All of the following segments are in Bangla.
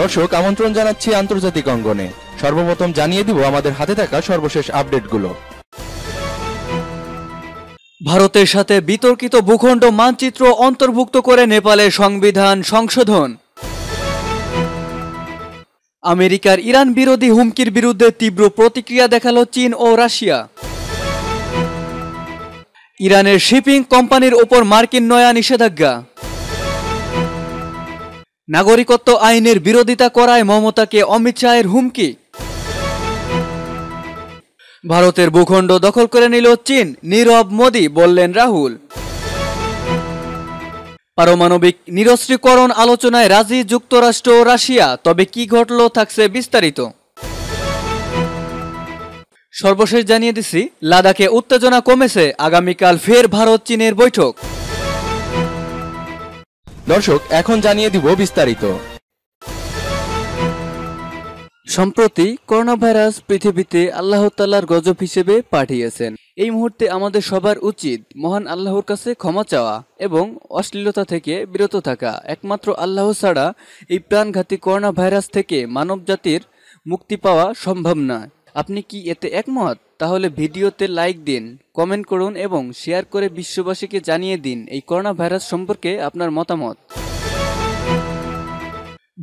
দর্শক আমন্ত্রণ জানাচ্ছি আন্তর্জাতিক অঙ্গনে সর্বপ্রথম জানিয়ে দিব আমাদের হাতে থাকা সর্বশেষ আপডেটগুলো ভারতের সাথে বিতর্কিত ভূখণ্ড মানচিত্র অন্তর্ভুক্ত করে নেপালের সংবিধান সংশোধন আমেরিকার ইরান বিরোধী হুমকির বিরুদ্ধে তীব্র প্রতিক্রিয়া দেখাল চীন ও রাশিয়া ইরানের শিপিং কোম্পানির ওপর মার্কিন নয়া নিষেধাজ্ঞা নাগরিকত্ব আইনের বিরোধিতা করায় মমতাকে অমিত শাহের হুমকি ভারতের ভূখণ্ড দখল করে নিল চীন নীরব মোদী বললেন রাহুল পারমাণবিক নিরস্ত্রীকরণ আলোচনায় রাজি যুক্তরাষ্ট্র ও রাশিয়া তবে কি ঘটল থাকছে বিস্তারিত সর্বশেষ জানিয়ে দিছি লাদাখে উত্তেজনা কমেছে আগামীকাল ফের ভারত চীনের বৈঠক দর্শক এখন জানিয়ে দিব বিস্তারিত সম্প্রতি করোনা ভাইরাস পৃথিবীতে আল্লাহ তাল্লার গজব হিসেবে পাঠিয়েছেন এই মুহূর্তে আমাদের সবার উচিত মহান আল্লাহর কাছে ক্ষমা চাওয়া এবং অশ্লীলতা থেকে বিরত থাকা একমাত্র আল্লাহ ছাড়া এই প্রাণঘাতী করোনা ভাইরাস থেকে মানব জাতির মুক্তি পাওয়া সম্ভব নয় আপনি কি এতে একমত তাহলে ভিডিওতে লাইক দিন কমেন্ট করুন এবং শেয়ার করে বিশ্ববাসীকে জানিয়ে দিন এই করোনা ভাইরাস সম্পর্কে আপনার মতামত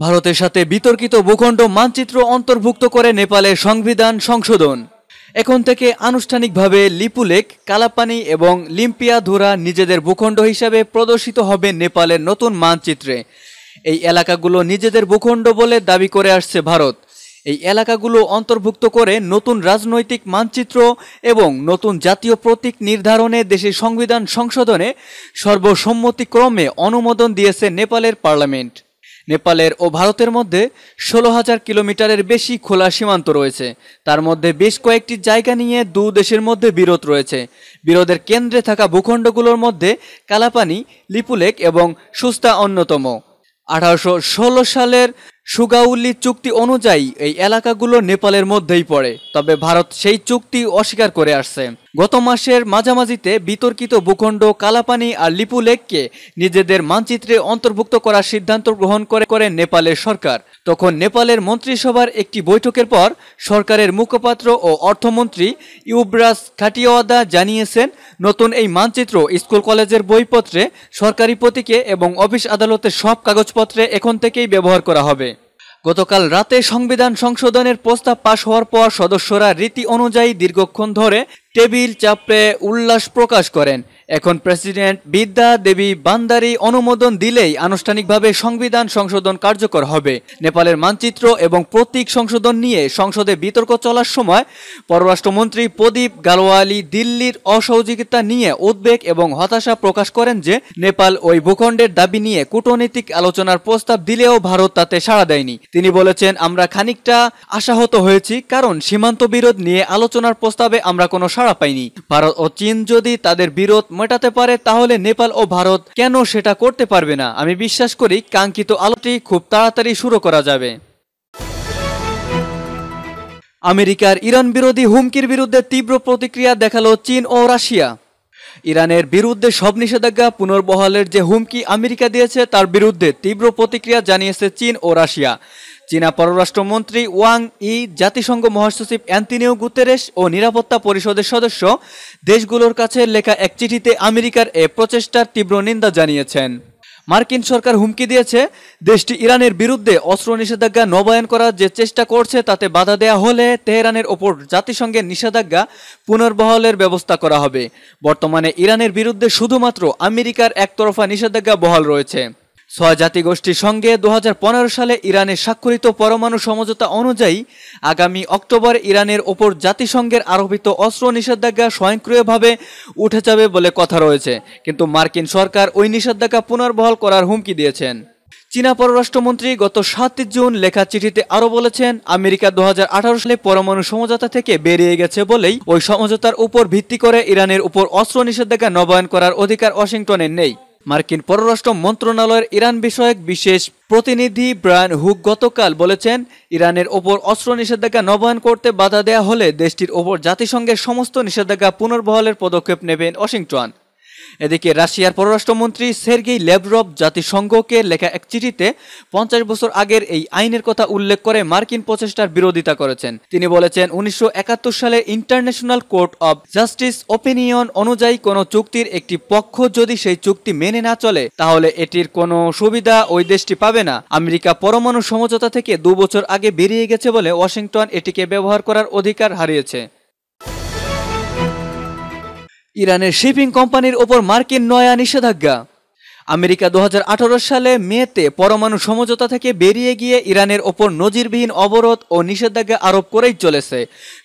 ভারতের সাথে বিতর্কিত ভূখণ্ড মানচিত্র অন্তর্ভুক্ত করে নেপালের সংবিধান সংশোধন এখন থেকে আনুষ্ঠানিকভাবে লিপুলেক কালাপানি এবং লিম্পিয়া ধুরা নিজেদের ভূখণ্ড হিসাবে প্রদর্শিত হবে নেপালের নতুন মানচিত্রে এই এলাকাগুলো নিজেদের ভূখণ্ড বলে দাবি করে আসছে ভারত এই এলাকাগুলো অন্তর্ভুক্ত করে নতুন রাজনৈতিক মানচিত্র এবং নতুন জাতীয় প্রতীক নির্ধারণে দেশের সংবিধান সংশোধনে সর্বসম্মতিক্রমে অনুমোদন দিয়েছে নেপালের পার্লামেন্ট নেপালের ও ভারতের মধ্যে ষোলো হাজার কিলোমিটারের বেশি খোলা সীমান্ত রয়েছে তার মধ্যে বেশ কয়েকটি জায়গা নিয়ে দু দেশের মধ্যে বিরোধ রয়েছে বিরোধের কেন্দ্রে থাকা ভূখণ্ডগুলোর মধ্যে কালাপানি লিপুলেক এবং সুস্তা অন্যতম আঠারোশো সালের সুগাউলি চুক্তি অনুযায়ী এই এলাকাগুলো নেপালের মধ্যেই পড়ে তবে ভারত সেই চুক্তি অস্বীকার করে আসছে গত মাসের মাঝামাঝিতে বিতর্কিত ভূখণ্ড কালাপানি আর লিপু লেককে নিজেদের মানচিত্রে অন্তর্ভুক্ত করার সিদ্ধান্ত গ্রহণ করে করে নেপালের সরকার তখন নেপালের মন্ত্রিসভার একটি বৈঠকের পর সরকারের মুখপাত্র ও অর্থমন্ত্রী ইউবরাজ খাটিওয়াদা জানিয়েছেন নতুন এই মানচিত্র স্কুল কলেজের বইপত্রে সরকারি প্রতীকে এবং অফিস আদালতের সব কাগজপত্রে এখন থেকেই ব্যবহার করা হবে গতকাল রাতে সংবিধান সংশোধনের প্রস্তাব পাশ হওয়ার পর সদস্যরা রীতি অনুযায়ী দীর্ঘক্ষণ ধরে টেবিল চাপড়ে উল্লাস প্রকাশ করেন এখন প্রেসিডেন্ট বিদ্যা দেবী বান্দারি অনুমোদন দিলেই আনুষ্ঠানিকভাবে সংবিধান সংশোধন কার্যকর হবে নেপালের মানচিত্র এবং প্রতীক সংশোধন নিয়ে সংসদে বিতর্ক চলার সময় পররাষ্ট্রমন্ত্রী প্রদীপ গালোয়ালি দিল্লির অসহযোগিতা নিয়ে উদ্বেগ এবং হতাশা প্রকাশ করেন যে নেপাল ওই ভূখণ্ডের দাবি নিয়ে কূটনৈতিক আলোচনার প্রস্তাব দিলেও ভারত তাতে সাড়া দেয়নি তিনি বলেছেন আমরা খানিকটা আশাহত হয়েছি কারণ সীমান্ত বিরোধ নিয়ে আলোচনার প্রস্তাবে আমরা কোনো সাড়া পাইনি ভারত ও চীন যদি তাদের বিরোধ মেটাতে পারে তাহলে নেপাল ও ভারত কেন সেটা করতে পারবে না আমি বিশ্বাস করি কাঙ্ক্ষিত আলোটি খুব তাড়াতাড়ি শুরু করা যাবে আমেরিকার ইরান বিরোধী হুমকির বিরুদ্ধে তীব্র প্রতিক্রিয়া দেখালো চীন ও রাশিয়া ইরানের বিরুদ্ধে সব নিষেধাজ্ঞা পুনর্বহালের যে হুমকি আমেরিকা দিয়েছে তার বিরুদ্ধে তীব্র প্রতিক্রিয়া জানিয়েছে চীন ও রাশিয়া চীনা পররাষ্ট্রমন্ত্রী ওয়াং ই জাতিসংঘ মহাসচিব অ্যান্তিনিও গুতেরেস ও নিরাপত্তা পরিষদের সদস্য দেশগুলোর কাছে লেখা এক চিঠিতে আমেরিকার এ প্রচেষ্টার তীব্র নিন্দা জানিয়েছেন মার্কিন সরকার হুমকি দিয়েছে দেশটি ইরানের বিরুদ্ধে অস্ত্র নিষেধাজ্ঞা নবায়ন করার যে চেষ্টা করছে তাতে বাধা দেয়া হলে তেহরানের ওপর জাতিসংঘের নিষেধাজ্ঞা পুনর্বহলের ব্যবস্থা করা হবে বর্তমানে ইরানের বিরুদ্ধে শুধুমাত্র আমেরিকার একতরফা নিষেধাজ্ঞা বহাল রয়েছে ছয় জাতিগোষ্ঠীর সঙ্গে দু সালে ইরানের স্বাক্ষরিত পরমাণু সমঝোতা অনুযায়ী আগামী অক্টোবর ইরানের ওপর জাতিসংঘের আরোপিত অস্ত্র নিষেধাজ্ঞা স্বয়ংক্রিয়ভাবে উঠে যাবে বলে কথা রয়েছে কিন্তু মার্কিন সরকার ওই নিষেধাজ্ঞা পুনর্বহাল করার হুমকি দিয়েছেন চীনা পররাষ্ট্রমন্ত্রী গত সাত জুন লেখা চিঠিতে আরও বলেছেন আমেরিকা দু সালে পরমাণু সমঝোতা থেকে বেরিয়ে গেছে বলেই ওই সমঝোতার উপর ভিত্তি করে ইরানের উপর অস্ত্র নিষেধাজ্ঞা নবায়ন করার অধিকার ওয়াশিংটনের নেই মার্কিন পররাষ্ট্র মন্ত্রণালয়ের ইরান বিষয়ক বিশেষ প্রতিনিধি ব্রায়ান হুক গতকাল বলেছেন ইরানের ওপর অস্ত্র নিষেধাজ্ঞা নবায়ন করতে বাধা দেয়া হলে দেশটির ওপর জাতিসংঘের সমস্ত নিষেধাজ্ঞা পুনর্বহালের পদক্ষেপ নেবেন ওয়াশিংটন এদিকে রাশিয়ার পররাষ্ট্রমন্ত্রী সের্গেই লেভরভ জাতিসংঘকে লেখা এক চিঠিতে পঞ্চাশ বছর আগের এই আইনের কথা উল্লেখ করে মার্কিন প্রচেষ্টার বিরোধিতা করেছেন তিনি বলেছেন উনিশশো সালে international court of justice opinion অনুযায়ী কোনো চুক্তির একটি পক্ষ যদি সেই চুক্তি মেনে না চলে তাহলে এটির কোনো সুবিধা ওই দেশটি পাবে না আমেরিকা পরমাণু সমঝোতা থেকে দু বছর আগে বেরিয়ে গেছে বলে ওয়াশিংটন এটিকে ব্যবহার করার অধিকার হারিয়েছে ইরানের শিপিং কোম্পানির ওপর মার্কিন নয়া নিষেধাজ্ঞা আমেরিকা দু সালে মেতে পরমাণু সমঝোতা থেকে বেরিয়ে গিয়ে ইরানের ওপর নজিরবিহীন অবরোধ ও নিষেধাজ্ঞা আরোপ করেই চলেছে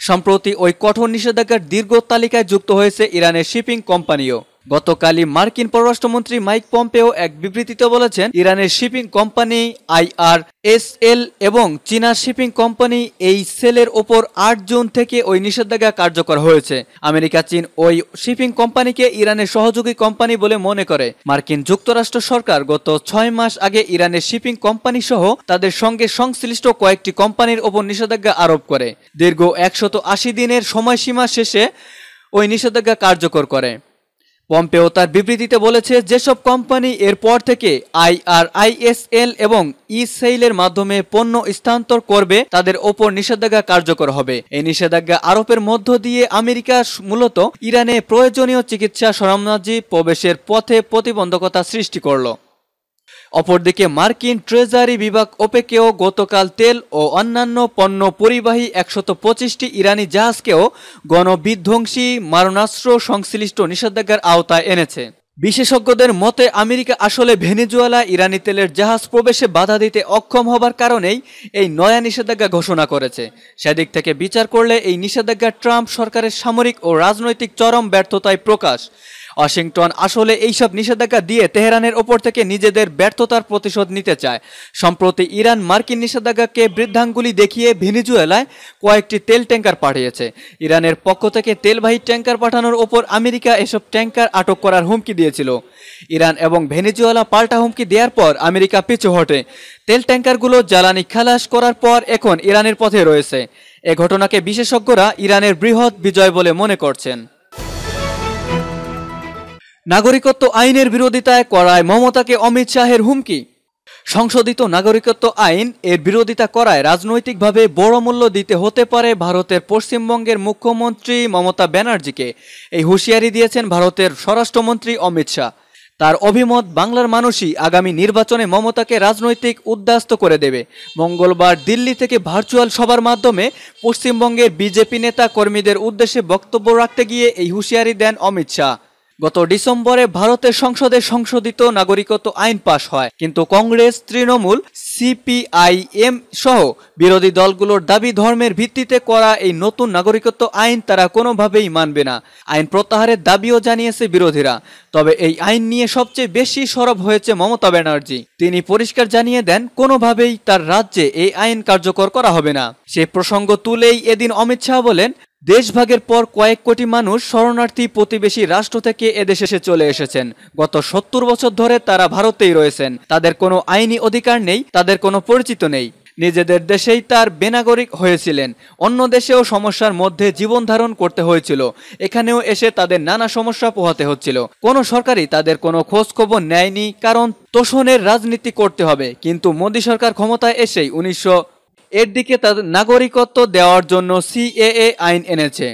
সম্প্রতি ওই কঠোর নিষেধাজ্ঞার দীর্ঘ তালিকায় যুক্ত হয়েছে ইরানের শিপিং কোম্পানিও গতকালই মার্কিন পররাষ্ট্রমন্ত্রী মাইক পম্পেও এক বিবৃতিতে বলেছেন ইরানের shipping company IR S L এবং চীনা শিপিং কোম্পানি এই সেলের ওপর আট জুন থেকে ওই নিষেধাজ্ঞা কার্যকর হয়েছে আমেরিকা চীন ওই শিপিং কোম্পানিকে ইরানের সহযোগী কোম্পানি বলে মনে করে মার্কিন যুক্তরাষ্ট্র সরকার গত ছয় মাস আগে ইরানের শিপিং কোম্পানি সহ তাদের সঙ্গে সংশ্লিষ্ট কয়েকটি কোম্পানির ওপর নিষেধাজ্ঞা আরোপ করে দীর্ঘ একশত আশি দিনের সময়সীমা শেষে ওই নিষেধাজ্ঞা কার্যকর করে পম্পেও তার বিবৃতিতে বলেছে যেসব কোম্পানি এরপর থেকে আইআরআইএসএল এবং ই সেইলের মাধ্যমে পণ্য স্থানান্তর করবে তাদের ওপর নিষেধাজ্ঞা কার্যকর হবে এই নিষেধাজ্ঞা আরোপের মধ্য দিয়ে আমেরিকা মূলত ইরানে প্রয়োজনীয় চিকিৎসা সরঞ্জামাজি প্রবেশের পথে প্রতিবন্ধকতা সৃষ্টি করল অপরদিকে মার্কিন ট্রেজারি বিভাগ ওপেকেও গতকাল তেল ও অন্যান্য পণ্য পরিবাহী একশত পঁচিশটি ইরানি জাহাজকেও গণবিধ্বংসী মারণাস্ত্র সংশ্লিষ্ট নিষেধাজ্ঞার আওতায় এনেছে বিশেষজ্ঞদের মতে আমেরিকা আসলে ভেনেজুয়েলা ইরানি তেলের জাহাজ প্রবেশে বাধা দিতে অক্ষম হবার কারণেই এই নয়া নিষেধাজ্ঞা ঘোষণা করেছে সেদিক থেকে বিচার করলে এই নিষেধাজ্ঞা ট্রাম্প সরকারের সামরিক ও রাজনৈতিক চরম ব্যর্থতায় প্রকাশ ওয়াশিংটন আসলে এইসব নিষেধাজ্ঞা দিয়ে তেহরানের ওপর থেকে নিজেদের ব্যর্থতার প্রতিশোধ নিতে চায় সম্প্রতি ইরান মার্কিন নিষেধাজ্ঞাকে বৃদ্ধাঙ্গুলি দেখিয়ে ভেনিজুয়েলায় কয়েকটি তেল ট্যাঙ্কার পাঠিয়েছে ইরানের পক্ষ থেকে তেলবাহী ট্যাঙ্কার পাঠানোর ওপর আমেরিকা এসব ট্যাঙ্কার আটক করার হুমকি দিয়েছিল ইরান এবং ভেনিজুয়েলা পাল্টা হুমকি দেওয়ার পর আমেরিকা পিছু হটে তেল ট্যাঙ্কারগুলো জ্বালানি খালাস করার পর এখন ইরানের পথে রয়েছে এ ঘটনাকে বিশেষজ্ঞরা ইরানের বৃহৎ বিজয় বলে মনে করছেন নাগরিকত্ব আইনের বিরোধিতায় করায় মমতাকে অমিত শাহের হুমকি সংশোধিত নাগরিকত্ব আইন এর বিরোধিতা করায় রাজনৈতিকভাবে বড় মূল্য দিতে হতে পারে ভারতের পশ্চিমবঙ্গের মুখ্যমন্ত্রী মমতা ব্যানার্জিকে এই হুঁশিয়ারি দিয়েছেন ভারতের স্বরাষ্ট্রমন্ত্রী অমিত শাহ তার অভিমত বাংলার মানুষই আগামী নির্বাচনে মমতাকে রাজনৈতিক উদ্দাস্ত করে দেবে মঙ্গলবার দিল্লি থেকে ভার্চুয়াল সভার মাধ্যমে পশ্চিমবঙ্গের বিজেপি নেতা কর্মীদের উদ্দেশ্যে বক্তব্য রাখতে গিয়ে এই হুঁশিয়ারি দেন অমিত শাহ গত ডিসেম্বরে ভারতের সংসদে সংশোধিত নাগরিকত্ব আইন পাশ হয় কিন্তু কংগ্রেস তৃণমূল সিপিআইএম সহ বিরোধী দলগুলোর দাবি ধর্মের ভিত্তিতে করা এই নতুন নাগরিকত্ব আইন তারা কোনোভাবেই মানবে না আইন প্রত্যাহারের দাবিও জানিয়েছে বিরোধীরা তবে এই আইন নিয়ে সবচেয়ে বেশি সরব হয়েছে মমতা ব্যানার্জি তিনি পরিষ্কার জানিয়ে দেন কোনোভাবেই তার রাজ্যে এই আইন কার্যকর করা হবে না সে প্রসঙ্গ তুলেই এদিন অমিত শাহ বলেন দেশভাগের পর কয়েক কোটি মানুষ শরণার্থী প্রতিবেশী রাষ্ট্র থেকে এদেশে চলে এসেছেন গত সত্তর বছর ধরে তারা ভারতেই রয়েছেন তাদের কোনো আইনি অধিকার নেই তাদের কোনো পরিচিত নেই নিজেদের দেশেই তার বেনাগরিক হয়েছিলেন অন্য দেশেও সমস্যার মধ্যে জীবন ধারণ করতে হয়েছিল এখানেও এসে তাদের নানা সমস্যা পোহাতে হচ্ছিল কোনো সরকারই তাদের কোনো খোঁজ খবর নেয়নি কারণ তোষণের রাজনীতি করতে হবে কিন্তু মোদী সরকার ক্ষমতায় এসেই উনিশশো এর দিকে তাদের নাগরিকত্ব দেওয়ার জন্য সিএএ আইন এনেছে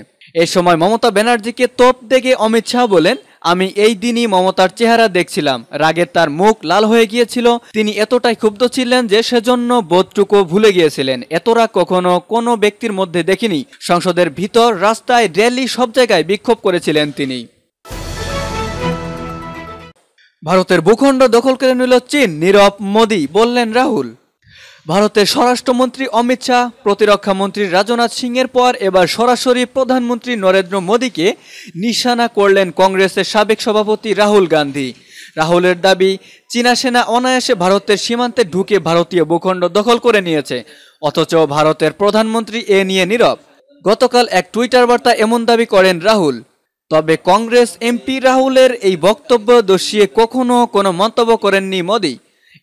এ সময় মমতা ব্যানার্জিকে তোপ দেখে অমিত শাহ বলেন আমি এই দিনই মমতার চেহারা দেখছিলাম রাগে তার মুখ লাল হয়ে গিয়েছিল তিনি এতটাই ক্ষুব্ধ ছিলেন যে সেজন্য বোধটুকু ভুলে গিয়েছিলেন এতরা কখনো কোনো ব্যক্তির মধ্যে দেখিনি সংসদের ভিতর রাস্তায় র্যালি সব জায়গায় বিক্ষোভ করেছিলেন তিনি ভারতের ভূখণ্ড দখল করে নিল চীন নীরব মোদি বললেন রাহুল ভারতের স্বরাষ্ট্রমন্ত্রী অমিত শাহ প্রতিরক্ষা মন্ত্রী রাজনাথ সিংয়ের পর এবার সরাসরি প্রধানমন্ত্রী নরেন্দ্র মোদীকে নিশানা করলেন কংগ্রেসের সাবেক সভাপতি রাহুল গান্ধী রাহুলের দাবি চীনা সেনা অনায়াসে ভারতের সীমান্তে ঢুকে ভারতীয় ভূখণ্ড দখল করে নিয়েছে অথচ ভারতের প্রধানমন্ত্রী এ নিয়ে নীরব গতকাল এক টুইটার বার্তা এমন দাবি করেন রাহুল তবে কংগ্রেস এমপি রাহুলের এই বক্তব্য দোষিয়ে কখনো কোনো মন্তব্য করেননি মোদী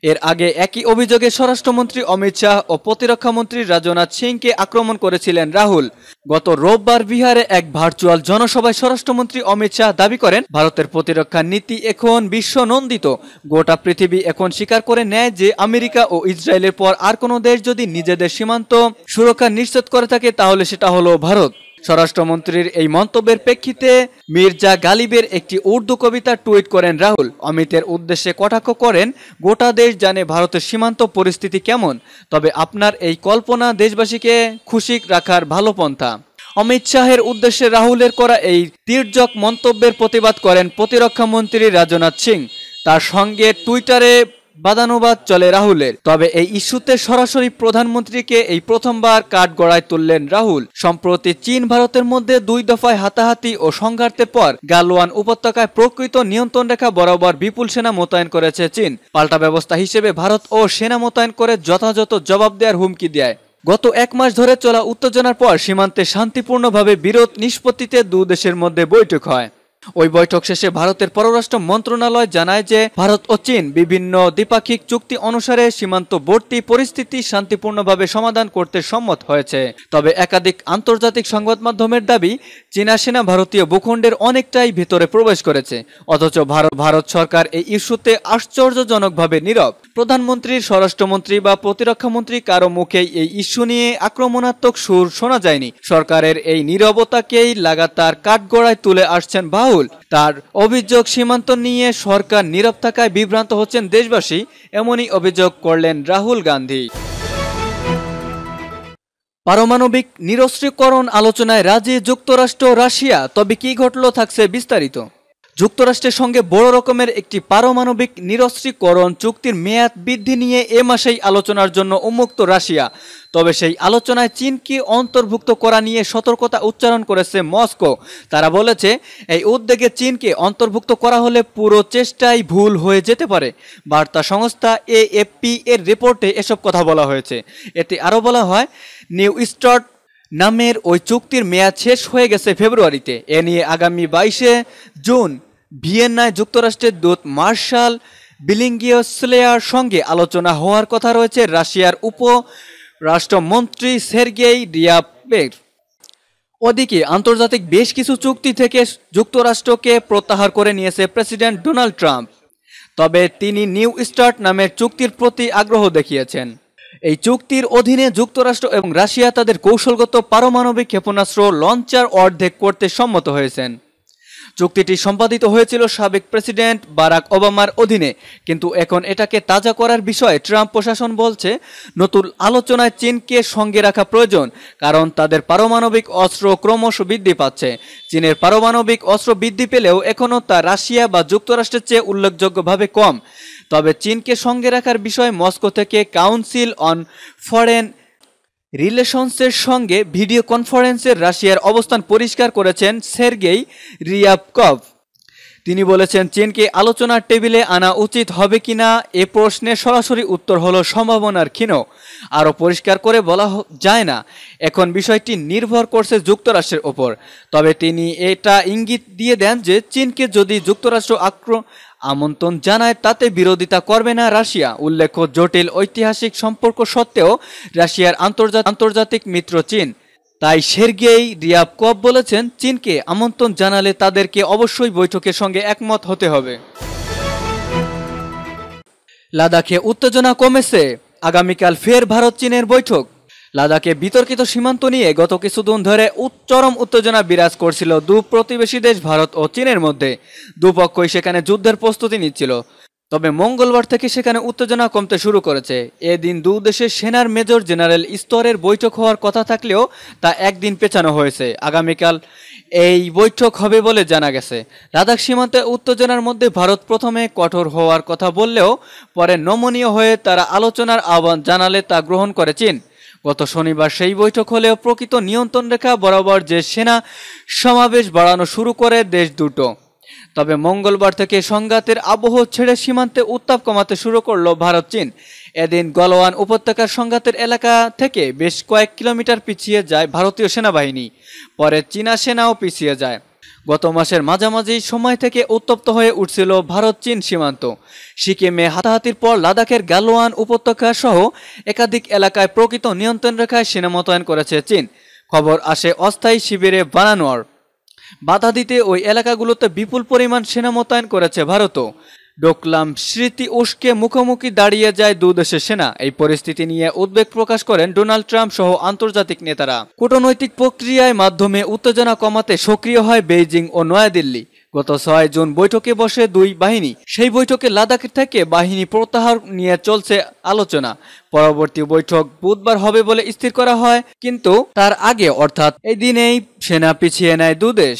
এর আগে একই অভিযোগে স্বরাষ্ট্রমন্ত্রী অমিত শাহ ও প্রতিরক্ষামন্ত্রী রাজনাথ সিংকে আক্রমণ করেছিলেন রাহুল গত রোববার বিহারে এক ভার্চুয়াল জনসভায় স্বরাষ্ট্রমন্ত্রী অমিত শাহ দাবি করেন ভারতের প্রতিরক্ষা নীতি এখন বিশ্ব নন্দিত গোটা পৃথিবী এখন স্বীকার করে নেয় যে আমেরিকা ও ইসরায়েলের পর আর কোনো দেশ যদি নিজেদের সীমান্ত সুরক্ষা নিশ্চিত করে থাকে তাহলে সেটা হলো ভারত স্বরাষ্ট্রমন্ত্রীর এই মন্তব্যের প্রেক্ষিতে মির্জা গালিবের একটি উর্দু কবিতা টুইট করেন রাহুল অমিতের উদ্দেশ্যে কটাক্ষ করেন গোটা দেশ জানে ভারতের সীমান্ত পরিস্থিতি কেমন তবে আপনার এই কল্পনা দেশবাসীকে খুশি রাখার ভালো পন্থা অমিত শাহের উদ্দেশ্যে রাহুলের করা এই তীর্যক মন্তব্যের প্রতিবাদ করেন প্রতিরক্ষামন্ত্রী রাজনাথ সিং তার সঙ্গে টুইটারে বাদানুবাদ চলে রাহুলের তবে এই ইস্যুতে সরাসরি প্রধানমন্ত্রীকে এই প্রথমবার কাঠ গড়ায় তুললেন রাহুল সম্প্রতি চীন ভারতের মধ্যে দুই দফায় হাতাহাতি ও সংঘাতের পর গালওয়ান উপত্যকায় প্রকৃত নিয়ন্ত্রণ রেখা বরাবর বিপুল সেনা মোতায়েন করেছে চীন পাল্টা ব্যবস্থা হিসেবে ভারত ও সেনা মোতায়েন করে যথাযথ জবাব দেওয়ার হুমকি দেয় গত এক মাস ধরে চলা উত্তেজনার পর সীমান্তে শান্তিপূর্ণভাবে বিরোধ নিষ্পত্তিতে দুদেশের মধ্যে বৈঠক হয় ওই বৈঠক শেষে ভারতের পররাষ্ট্র মন্ত্রণালয় জানায় যে ভারত ও চীন বিভিন্ন দ্বিপাক্ষিক চুক্তি অনুসারে সীমান্তবর্তী পরিস্থিতি শান্তিপূর্ণভাবে সমাধান করতে সম্মত হয়েছে তবে একাধিক আন্তর্জাতিক সংবাদ মাধ্যমের দাবি চীনা সেনা ভারতীয় ভূখণ্ডের অনেকটাই ভিতরে প্রবেশ করেছে অথচ ভারত ভারত সরকার এই ইস্যুতে আশ্চর্যজনকভাবে নীরব প্রধানমন্ত্রী স্বরাষ্ট্রমন্ত্রী বা প্রতিরক্ষামন্ত্রী কারো মুখে এই ইস্যু নিয়ে আক্রমণাত্মক সুর শোনা যায়নি সরকারের এই নীরবতাকেই লাগাতার কাঠগড়ায় তুলে আসছেন বাহু রাহুল তার অভিযোগ সীমান্ত নিয়ে সরকার নীরব থাকায় বিভ্রান্ত হচ্ছেন দেশবাসী এমনই অভিযোগ করলেন রাহুল গান্ধী পারমাণবিক নিরস্ত্রীকরণ আলোচনায় রাজি যুক্তরাষ্ট্র রাশিয়া তবে কি ঘটল থাকছে বিস্তারিত যুক্তরাষ্ট্রের সঙ্গে বড় রকমের একটি পারমাণবিক নিরস্ত্রীকরণ চুক্তির মেয়াদ বৃদ্ধি নিয়ে এ মাসেই আলোচনার জন্য উন্মুক্ত রাশিয়া তবে সেই আলোচনায় চীনকে অন্তর্ভুক্ত করা নিয়ে সতর্কতা উচ্চারণ করেছে মস্কো তারা বলেছে এই উদ্যোগে চীনকে অন্তর্ভুক্ত করা হলে পুরো চেষ্টাই ভুল হয়ে যেতে পারে বার্তা সংস্থা এএফপি এর রিপোর্টে এসব কথা বলা হয়েছে এতে আরও বলা হয় নিউ স্টার্ট নামের ওই চুক্তির মেয়াদ শেষ হয়ে গেছে ফেব্রুয়ারিতে এ নিয়ে আগামী বাইশে জুন ভিয়েনায় যুক্তরাষ্ট্রের দূত মার্শাল বিলিঙ্গিয়সলেয়ার সঙ্গে আলোচনা হওয়ার কথা রয়েছে রাশিয়ার উপ রাষ্ট্রমন্ত্রী সের্গেই ডিয়াপের ওদিকে আন্তর্জাতিক বেশ কিছু চুক্তি থেকে যুক্তরাষ্ট্রকে প্রত্যাহার করে নিয়েছে প্রেসিডেন্ট ডোনাল্ড ট্রাম্প তবে তিনি নিউ স্টার্ট নামের চুক্তির প্রতি আগ্রহ দেখিয়েছেন এই চুক্তির অধীনে যুক্তরাষ্ট্র এবং রাশিয়া তাদের কৌশলগত পারমাণবিক ক্ষেপণাস্ত্র লঞ্চার অর্ধেক করতে সম্মত হয়েছেন চুক্তিটি সম্পাদিত হয়েছিল সাবেক প্রেসিডেন্ট বারাক ওবামার অধীনে কিন্তু এখন এটাকে তাজা করার বিষয়ে ট্রাম্প প্রশাসন বলছে নতুন আলোচনায় চীনকে সঙ্গে রাখা প্রয়োজন কারণ তাদের পারমাণবিক অস্ত্র ক্রমশ বৃদ্ধি পাচ্ছে চীনের পারমাণবিক অস্ত্র বৃদ্ধি পেলেও এখনও তা রাশিয়া বা যুক্তরাষ্ট্রের চেয়ে উল্লেখযোগ্যভাবে কম তবে চীনকে সঙ্গে রাখার বিষয়ে মস্কো থেকে কাউন্সিল অন ফরেন রিলেশনসের সঙ্গে ভিডিও কনফারেন্সে রাশিয়ার অবস্থান পরিষ্কার করেছেন সের্গেই রিয়াবকভ তিনি বলেছেন চীনকে আলোচনার টেবিলে আনা উচিত হবে কি না এ প্রশ্নে সরাসরি উত্তর হলো সম্ভাবনার ক্ষীণ আরও পরিষ্কার করে বলা যায় না এখন বিষয়টি নির্ভর করছে যুক্তরাষ্ট্রের ওপর তবে তিনি এটা ইঙ্গিত দিয়ে দেন যে চীনকে যদি যুক্তরাষ্ট্র আক্র আমন্ত্রণ জানায় তাতে বিরোধিতা করবে না রাশিয়া উল্লেখ্য জটিল ঐতিহাসিক সম্পর্ক সত্ত্বেও রাশিয়ার আন্তর্জাতিক মিত্র চীন তাই রিয়াব কব বলেছেন চীনকে আমন্ত্রণ জানালে তাদেরকে অবশ্যই বৈঠকের সঙ্গে একমত হতে হবে লাদাখে উত্তেজনা কমেছে আগামীকাল ফের ভারত চীনের বৈঠক লাদাখে বিতর্কিত সীমান্ত নিয়ে গত কিছুদিন ধরে উচ্চরম উত্তেজনা বিরাজ করছিল দু প্রতিবেশী দেশ ভারত ও চীনের মধ্যে দুপক্ষই সেখানে যুদ্ধের প্রস্তুতি নিচ্ছিল তবে মঙ্গলবার থেকে সেখানে উত্তেজনা কমতে শুরু করেছে এদিন দু দেশের সেনার মেজর জেনারেল স্তরের বৈঠক হওয়ার কথা থাকলেও তা একদিন পেছানো হয়েছে আগামীকাল এই বৈঠক হবে বলে জানা গেছে লাদাখ সীমান্তে উত্তেজনার মধ্যে ভারত প্রথমে কঠোর হওয়ার কথা বললেও পরে নমনীয় হয়ে তারা আলোচনার আহ্বান জানালে তা গ্রহণ করে চীন গত শনিবার সেই বৈঠক হলেও প্রকৃত নিয়ন্ত্রণ রেখা বরাবর যে সেনা সমাবেশ বাড়ানো শুরু করে দেশ দুটো তবে মঙ্গলবার থেকে সংঘাতের আবহ ছেড়ে সীমান্তে উত্তাপ কমাতে শুরু করলো ভারত চীন এদিন গলওয়ান উপত্যকার সংঘাতের এলাকা থেকে বেশ কয়েক কিলোমিটার পিছিয়ে যায় ভারতীয় সেনাবাহিনী পরে চীনা সেনাও পিছিয়ে যায় গত মাসের মাঝামাঝি সময় থেকে উত্তপ্ত হয়ে উঠছিল ভারত চীন সীমান্ত সিকিমে হাতাহাতির পর লাদাখের গালোয়ান উপত্যকা সহ একাধিক এলাকায় প্রকৃত নিয়ন্ত্রণ রেখায় সেনা মোতায়েন করেছে চীন খবর আসে অস্থায়ী শিবিরে বানানোর বাধা দিতে ওই এলাকাগুলোতে বিপুল পরিমাণ সেনা মোতায়েন করেছে ভারতও ডোকলাম স্মৃতি উস্কে মুখোমুখি দাঁড়িয়ে যায় দুদেশের সেনা এই পরিস্থিতি নিয়ে উদ্বেগ প্রকাশ করেন ডোনাল্ড ট্রাম্প সহ আন্তর্জাতিক নেতারা কূটনৈতিক প্রক্রিয়ায় মাধ্যমে উত্তেজনা কমাতে সক্রিয় হয় বেইজিং ও নয়াদিল্লি গত ছয় জুন বৈঠকে বসে দুই বাহিনী সেই বৈঠকে লাদাখের থেকে বাহিনী প্রত্যাহার নিয়ে চলছে আলোচনা পরবর্তী বৈঠক বুধবার হবে বলে স্থির করা হয় কিন্তু তার আগে অর্থাৎ এই দিনেই সেনা পিছিয়ে নেয় দুদেশ